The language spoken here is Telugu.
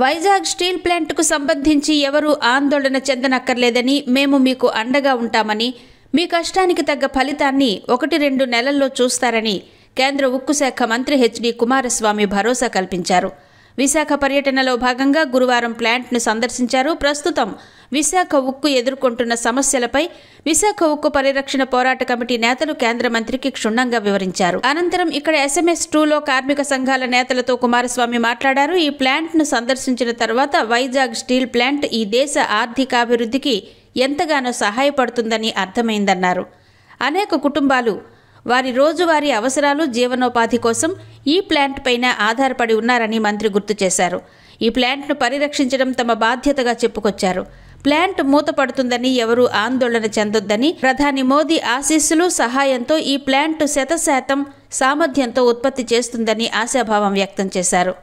వైజాగ్ స్టీల్ ప్లాంట్కు సంబంధించి ఎవరూ ఆందోళన చెందనక్కర్లేదని మేము మీకు అండగా ఉంటామని మీ కష్టానికి తగ్గ ఫలితాన్ని ఒకటి రెండు నెలల్లో చూస్తారని కేంద్ర ఉక్కు శాఖ మంత్రి హెచ్డి కుమారస్వామి భరోసా కల్పించారు విశాఖ పర్యటనలో భాగంగా గురువారం ప్లాంట్ను సందర్శించారు ప్రస్తుతం విశాఖ ఉక్కు ఎదుర్కొంటున్న సమస్యలపై విశాఖ ఉక్కు పరిరక్షణ పోరాట కమిటీ నేతలు కేంద్ర మంత్రికి క్షుణ్ణంగా వివరించారు అనంతరం ఇక్కడ ఎస్ఎంఎస్ టూలో కార్మిక సంఘాల నేతలతో కుమారస్వామి మాట్లాడారు ఈ ప్లాంట్ను సందర్శించిన తర్వాత వైజాగ్ స్టీల్ ప్లాంట్ ఈ దేశ ఆర్థికాభివృద్ధికి ఎంతగానో సహాయపడుతుందని అర్థమైందన్నారు అనేక కుటుంబాలు వారి రోజువారీ అవసరాలు జీవనోపాధి కోసం ఈ ప్లాంట్ పైన ఆధారపడి ఉన్నారని మంత్రి గుర్తు చేశారు ఈ ప్లాంట్ను పరిరక్షించడం తమ బాధ్యతగా చెప్పుకొచ్చారు ప్లాంట్ మూతపడుతుందని ఎవరూ ఆందోళన చెందొద్దని ప్రధాని మోదీ ఆశీస్సులు సహాయంతో ఈ ప్లాంట్ శతశాతం సామర్థ్యంతో ఉత్పత్తి చేస్తుందని ఆశాభావం వ్యక్తం చేశారు